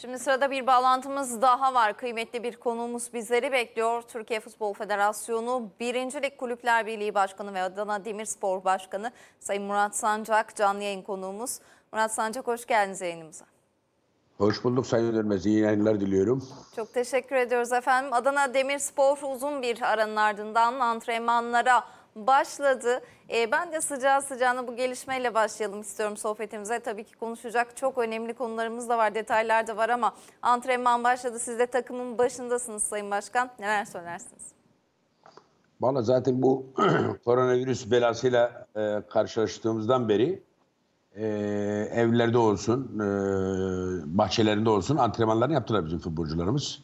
Şimdi sırada bir bağlantımız daha var. Kıymetli bir konuğumuz bizleri bekliyor. Türkiye Futbol Federasyonu Birincilik Kulüpler Birliği Başkanı ve Adana Demirspor Başkanı Sayın Murat Sancak canlı yayın konuğumuz. Murat Sancak hoş geldiniz yayınımıza. Hoş bulduk Sayın Dönmez. İyi yayınlar diliyorum. Çok teşekkür ediyoruz efendim. Adana Demirspor uzun bir aranın ardından antrenmanlara başladı. E, ben de sıcağı sıcağına bu gelişmeyle başlayalım istiyorum sohbetimize. Tabii ki konuşacak çok önemli konularımız da var, detaylar da var ama antrenman başladı. Siz de takımın başındasınız Sayın Başkan. Neler söylersiniz? Bana zaten bu koronavirüs belasıyla e, karşılaştığımızdan beri e, evlerde olsun, e, bahçelerinde olsun antrenmanlarını yaptılar bizim futbolcularımız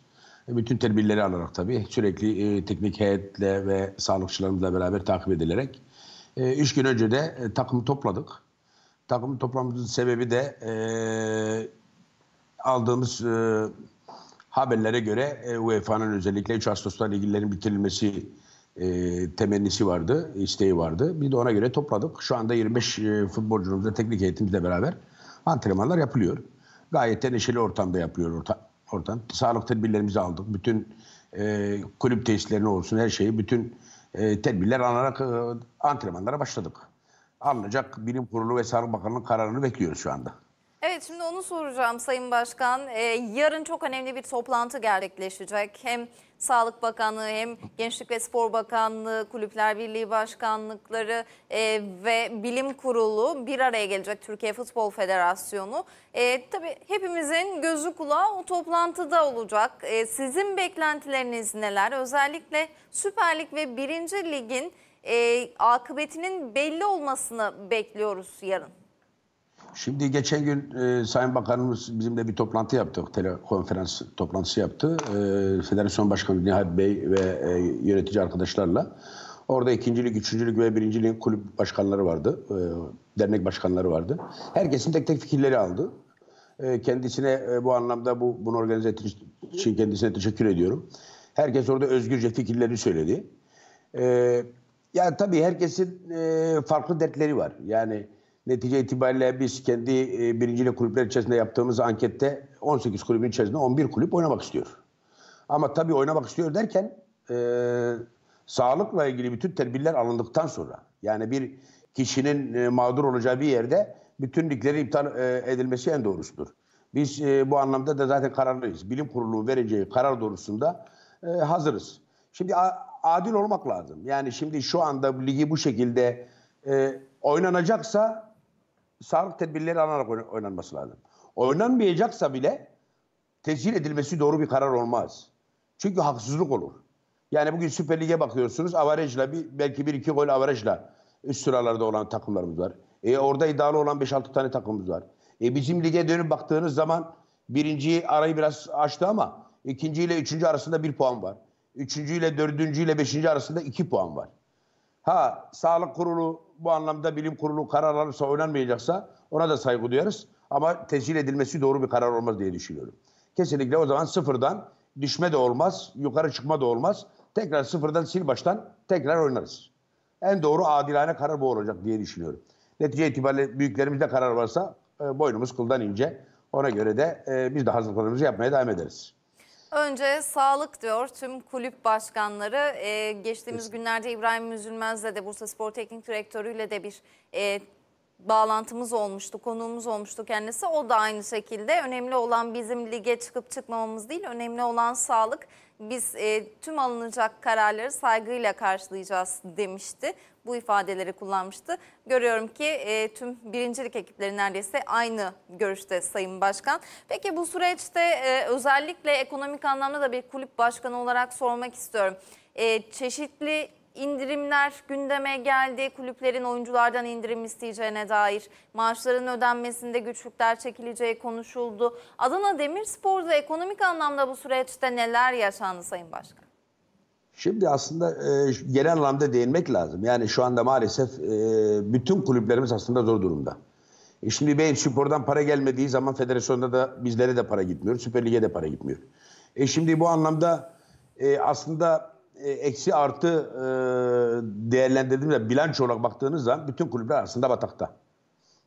bütün tedbirleri alarak tabii sürekli e, teknik heyetle ve sağlıkçılarımızla beraber takip edilerek. E, üç gün önce de e, takımı topladık. Takımı toplamamızın sebebi de e, aldığımız e, haberlere göre e, UEFA'nın özellikle 3 Ağustos'ta liglerin bitirilmesi e, temennisi vardı, isteği vardı. Bir de ona göre topladık. Şu anda 25 e, futbolcumuzla teknik heyetimizle beraber antrenmanlar yapılıyor. Gayet de neşeli ortamda yapılıyor orta, oradan. Sağlık tedbirlerimizi aldık. Bütün e, kulüp tesislerine olsun her şeyi bütün e, tedbirler alarak e, antrenmanlara başladık. Alınacak bilim kurulu ve sağlık bakanının kararını bekliyoruz şu anda. Evet şimdi onu soracağım Sayın Başkan. Ee, yarın çok önemli bir toplantı gerçekleşecek. Hem Sağlık Bakanlığı hem Gençlik ve Spor Bakanlığı, Kulüpler Birliği Başkanlıkları e, ve Bilim Kurulu bir araya gelecek Türkiye Futbol Federasyonu. E, tabii hepimizin gözü kulağı o toplantıda olacak. E, sizin beklentileriniz neler? Özellikle Süper Lig ve 1. Lig'in e, akıbetinin belli olmasını bekliyoruz yarın. Şimdi geçen gün e, Sayın Bakanımız bizimle bir toplantı yaptı. Telekonferans toplantısı yaptı. E, Federasyon Başkanı Nihat Bey ve e, yönetici arkadaşlarla. Orada ikincilik, üçüncülük ve birincilik kulüp başkanları vardı. E, dernek başkanları vardı. Herkesin tek tek fikirleri aldı. E, kendisine e, bu anlamda bu bunu organize ettiği için kendisine teşekkür ediyorum. Herkes orada özgürce fikirlerini söyledi. E, ya tabii herkesin e, farklı dertleri var. Yani Netice itibariyle biz kendi e, birinciyle kulüpler içerisinde yaptığımız ankette 18 kulübün içerisinde 11 kulüp oynamak istiyor. Ama tabii oynamak istiyor derken e, sağlıkla ilgili bütün tedbirler alındıktan sonra yani bir kişinin e, mağdur olacağı bir yerde bütün ligleri iptal e, edilmesi en doğrusudur. Biz e, bu anlamda da zaten kararlıyız. Bilim kurulu vereceği karar doğrusunda e, hazırız. Şimdi a, adil olmak lazım. Yani şimdi şu anda ligi bu şekilde e, oynanacaksa sağlık tedbirleri alınarak oynanması lazım. Oynanmayacaksa bile tecil edilmesi doğru bir karar olmaz. Çünkü haksızlık olur. Yani bugün Süper Lig'e bakıyorsunuz avarajla bir, belki bir iki gol avarajla üst sıralarda olan takımlarımız var. E orada iddialı olan 5-6 tane takımımız var. E bizim lige dönüp baktığınız zaman birinciyi arayı biraz açtı ama ikinci ile üçüncü arasında bir puan var. Üçüncü ile dördüncü ile beşinci arasında iki puan var. Ha sağlık kurulu bu anlamda bilim kurulu karar alırsa oynanmayacaksa ona da saygı duyarız. Ama tescil edilmesi doğru bir karar olmaz diye düşünüyorum. Kesinlikle o zaman sıfırdan düşme de olmaz, yukarı çıkma da olmaz. Tekrar sıfırdan sil baştan tekrar oynarız. En doğru adilane karar bu olacak diye düşünüyorum. Netice itibariyle büyüklerimizde karar varsa e, boynumuz kıldan ince. Ona göre de e, biz de hazırlıklarımızı yapmaya devam ederiz. Önce sağlık diyor tüm kulüp başkanları. Ee, geçtiğimiz günlerde İbrahim Üzülmez'le de Bursa Spor Teknik Direktörü'yle de bir e, bağlantımız olmuştu, konuğumuz olmuştu kendisi. O da aynı şekilde önemli olan bizim lige çıkıp çıkmamamız değil, önemli olan sağlık. Biz e, tüm alınacak kararları saygıyla karşılayacağız demişti. Bu ifadeleri kullanmıştı. Görüyorum ki e, tüm birincilik ekipleri neredeyse aynı görüşte Sayın Başkan. Peki bu süreçte e, özellikle ekonomik anlamda da bir kulüp başkanı olarak sormak istiyorum. E, çeşitli indirimler gündeme geldi. Kulüplerin oyunculardan indirim isteyeceğine dair maaşların ödenmesinde güçlükler çekileceği konuşuldu. Adana Demirspor'da ekonomik anlamda bu süreçte neler yaşandı Sayın Başkan? Şimdi aslında e, genel anlamda değinmek lazım. Yani şu anda maalesef e, bütün kulüplerimiz aslında zor durumda. E şimdi beyin spordan para gelmediği zaman federasyonda da bizlere de para gitmiyor. Süper Lig'e de para gitmiyor. E şimdi bu anlamda e, aslında e, eksi artı e, değerlendirdiğimizde bilanço olarak baktığınız zaman bütün kulüpler arasında batakta.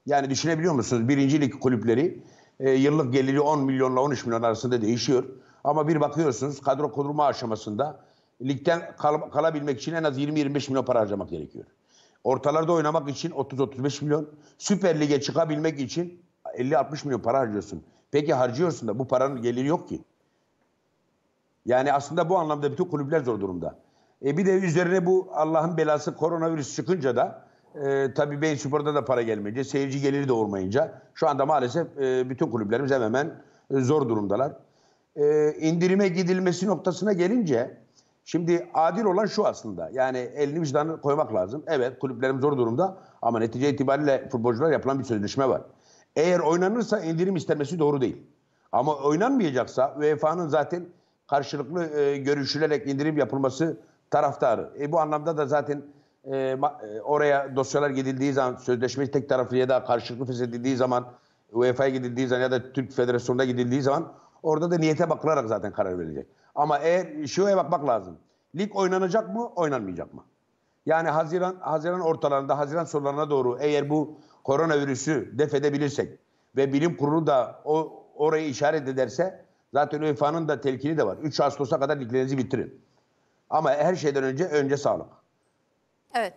Yani düşünebiliyor musunuz? Birinci lig kulüpleri e, yıllık geliri 10 milyonla 13 milyon arasında değişiyor. Ama bir bakıyorsunuz kadro kurulma aşamasında ligden kal- kalabilmek için en az 20-25 milyon para harcamak gerekiyor. Ortalarda oynamak için 30-35 milyon. Süper Lig'e çıkabilmek için 50-60 milyon para harcıyorsun. Peki harcıyorsun da bu paranın geliri yok ki. Yani aslında bu anlamda bütün kulüpler zor durumda. E bir de üzerine bu Allah'ın belası koronavirüs çıkınca da e, tabii Beyin Spor'da da para gelmeyince, seyirci geliri de olmayınca şu anda maalesef e, bütün kulüplerimiz hemen hemen zor durumdalar. E, indirime gidilmesi noktasına gelince şimdi adil olan şu aslında. Yani elini vicdanına koymak lazım. Evet kulüplerim zor durumda ama netice itibariyle futbolcular yapılan bir sözleşme var. Eğer oynanırsa indirim istemesi doğru değil. Ama oynanmayacaksa UEFA'nın zaten karşılıklı e, görüşülerek indirim yapılması taraftarı. E, bu anlamda da zaten e, e, oraya dosyalar gidildiği zaman, sözleşme tek taraflı ya da karşılıklı feshedildiği zaman, UEFA'ya gidildiği zaman ya da Türk Federasyonu'na gidildiği zaman orada da niyete bakılarak zaten karar verilecek. Ama eğer şuraya bakmak lazım. Lig oynanacak mı, oynanmayacak mı? Yani Haziran Haziran ortalarında, Haziran sonlarına doğru eğer bu koronavirüsü def edebilirsek ve bilim kurulu da o orayı işaret ederse Zaten UEFA'nın da telkini de var. 3 Ağustos'a kadar liglerinizi bitirin. Ama her şeyden önce önce sağlık. Evet.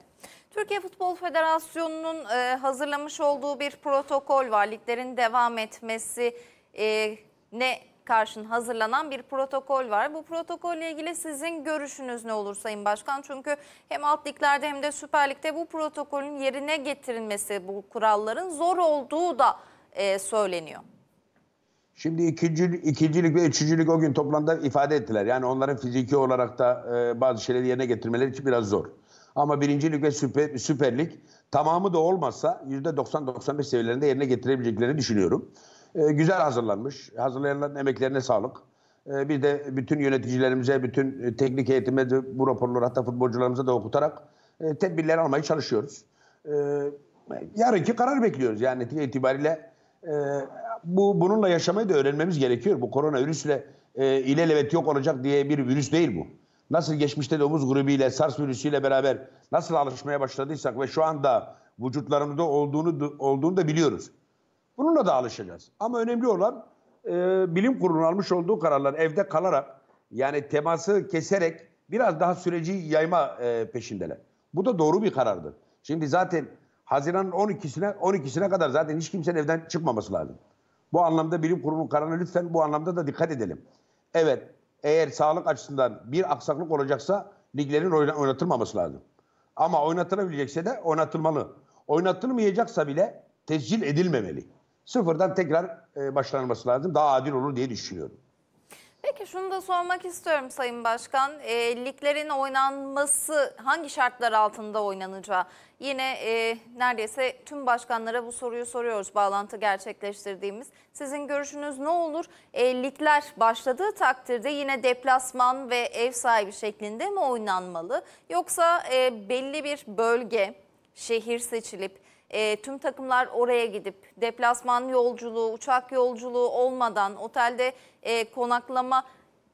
Türkiye Futbol Federasyonu'nun e, hazırlamış olduğu bir protokol var. Liglerin devam etmesi e, ne karşın hazırlanan bir protokol var. Bu protokolle ilgili sizin görüşünüz ne olur Sayın Başkan? Çünkü hem alt liglerde hem de Süper Lig'de bu protokolün yerine getirilmesi, bu kuralların zor olduğu da e, söyleniyor. Şimdi ikinci, ikincilik ve üçüncülük o gün toplamda ifade ettiler. Yani onların fiziki olarak da e, bazı şeyleri yerine getirmeleri için biraz zor. Ama birincilik ve süper, süperlik tamamı da olmasa %90-95 seviyelerinde yerine getirebileceklerini düşünüyorum. E, güzel hazırlanmış. Hazırlayanların emeklerine sağlık. E, biz de bütün yöneticilerimize, bütün e, teknik eğitime bu raporları hatta futbolcularımıza da okutarak e, tedbirler almaya çalışıyoruz. E, yarınki karar bekliyoruz. Yani itibariyle e, bu bununla yaşamayı da öğrenmemiz gerekiyor. Bu koronavirüsle e, ilelebet yok olacak diye bir virüs değil bu. Nasıl geçmişte domuz grubuyla SARS virüsüyle beraber nasıl alışmaya başladıysak ve şu anda vücutlarımızda olduğunu olduğunu da biliyoruz. Bununla da alışacağız. Ama önemli olan e, bilim kurulunun almış olduğu kararlar evde kalarak yani teması keserek biraz daha süreci yayma e, peşindeler. Bu da doğru bir karardır. Şimdi zaten Haziran'ın 12'sine 12'sine kadar zaten hiç kimsenin evden çıkmaması lazım. Bu anlamda bilim kurulunun kararına lütfen bu anlamda da dikkat edelim. Evet eğer sağlık açısından bir aksaklık olacaksa liglerin oynatılmaması lazım. Ama oynatılabilecekse de oynatılmalı. Oynatılmayacaksa bile tescil edilmemeli. Sıfırdan tekrar e, başlanması lazım. Daha adil olur diye düşünüyorum. Peki şunu da sormak istiyorum Sayın Başkan. E, liglerin oynanması hangi şartlar altında oynanacağı? Yine e, neredeyse tüm başkanlara bu soruyu soruyoruz bağlantı gerçekleştirdiğimiz. Sizin görüşünüz ne olur? E, ligler başladığı takdirde yine deplasman ve ev sahibi şeklinde mi oynanmalı? Yoksa e, belli bir bölge, şehir seçilip e, tüm takımlar oraya gidip deplasman yolculuğu, uçak yolculuğu olmadan otelde e, konaklama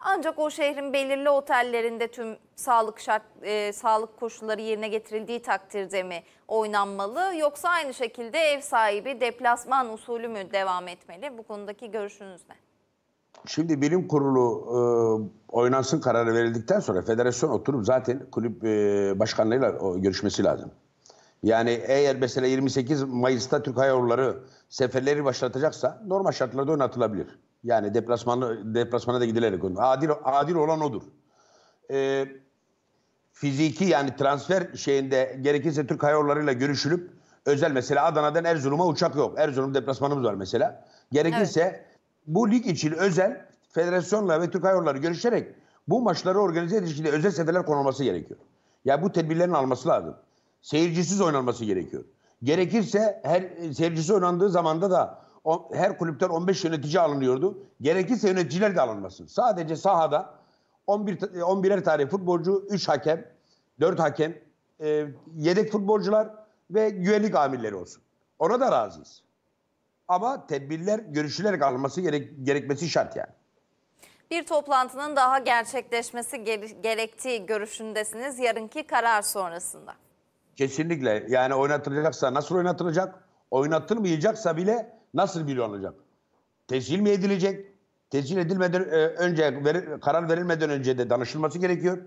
ancak o şehrin belirli otellerinde tüm sağlık şart e, sağlık koşulları yerine getirildiği takdirde mi oynanmalı yoksa aynı şekilde ev sahibi deplasman usulü mü devam etmeli? Bu konudaki görüşünüz ne? Şimdi bilim kurulu e, oynansın kararı verildikten sonra federasyon oturup zaten kulüp e, başkanlarıyla görüşmesi lazım. Yani eğer mesela 28 Mayıs'ta Türk Hava Yolları seferleri başlatacaksa normal şartlarda oynatılabilir. Yani deplasmanlı deplasmana da gidilerek oynar. Adil, adil olan odur. Ee, fiziki yani transfer şeyinde gerekirse Türk Hava Yolları'yla görüşülüp özel mesela Adana'dan Erzurum'a uçak yok. Erzurum deplasmanımız var mesela. Gerekirse evet. bu lig için özel federasyonla ve Türk Hava Yolları görüşerek bu maçları organize edilişinde özel seferler konulması gerekiyor. Ya yani bu tedbirlerin alması lazım seyircisiz oynanması gerekiyor. Gerekirse her seyircisi oynandığı zamanda da o, her kulüpten 15 yönetici alınıyordu. Gerekirse yöneticiler de alınmasın. Sadece sahada 11 11'er e, tane futbolcu, 3 hakem, 4 hakem, e, yedek futbolcular ve güvenlik amirleri olsun. Ona da razıyız. Ama tedbirler görüşülerek alınması gerek, gerekmesi şart yani. Bir toplantının daha gerçekleşmesi gerektiği görüşündesiniz yarınki karar sonrasında. Kesinlikle. Yani oynatılacaksa nasıl oynatılacak? Oynatılmayacaksa bile nasıl biliyor olacak? Tescil mi edilecek? Tescil edilmeden e, önce veri, karar verilmeden önce de danışılması gerekiyor.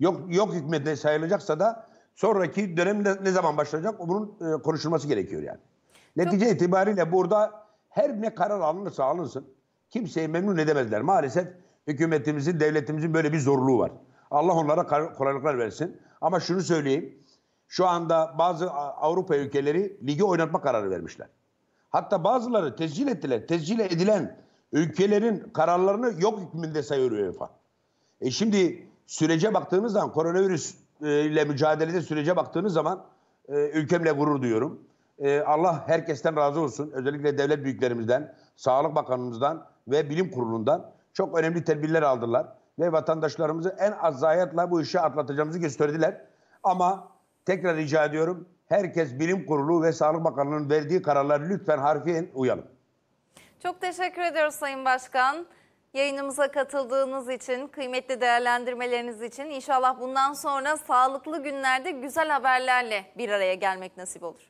Yok yok hükmete sayılacaksa da sonraki dönem ne, ne zaman başlayacak? Bunun e, konuşulması gerekiyor yani. Netice Çok... itibariyle burada her ne karar alınırsa alınsın kimseyi memnun edemezler. Maalesef hükümetimizin, devletimizin böyle bir zorluğu var. Allah onlara kolaylıklar versin. Ama şunu söyleyeyim. Şu anda bazı Avrupa ülkeleri ligi oynatma kararı vermişler. Hatta bazıları tescil ettiler. Tescil edilen ülkelerin kararlarını yok hükmünde sayıyor UEFA. E şimdi sürece baktığımız zaman koronavirüs e, ile mücadelede sürece baktığımız zaman e, ülkemle gurur duyuyorum. E, Allah herkesten razı olsun. Özellikle devlet büyüklerimizden, Sağlık Bakanımızdan ve Bilim Kurulu'ndan çok önemli tedbirler aldılar. Ve vatandaşlarımızı en az zayiatla bu işi atlatacağımızı gösterdiler. Ama Tekrar rica ediyorum. Herkes Bilim Kurulu ve Sağlık Bakanlığı'nın verdiği kararları lütfen harfiyen uyalım. Çok teşekkür ediyoruz Sayın Başkan. Yayınımıza katıldığınız için, kıymetli değerlendirmeleriniz için inşallah bundan sonra sağlıklı günlerde güzel haberlerle bir araya gelmek nasip olur.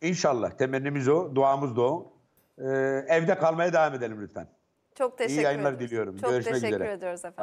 İnşallah. Temennimiz o, duamız da o. Ee, evde kalmaya devam edelim lütfen. Çok teşekkür ederiz. İyi yayınlar ediyoruz. diliyorum. Çok Görüşmek teşekkür üzere. ediyoruz efendim.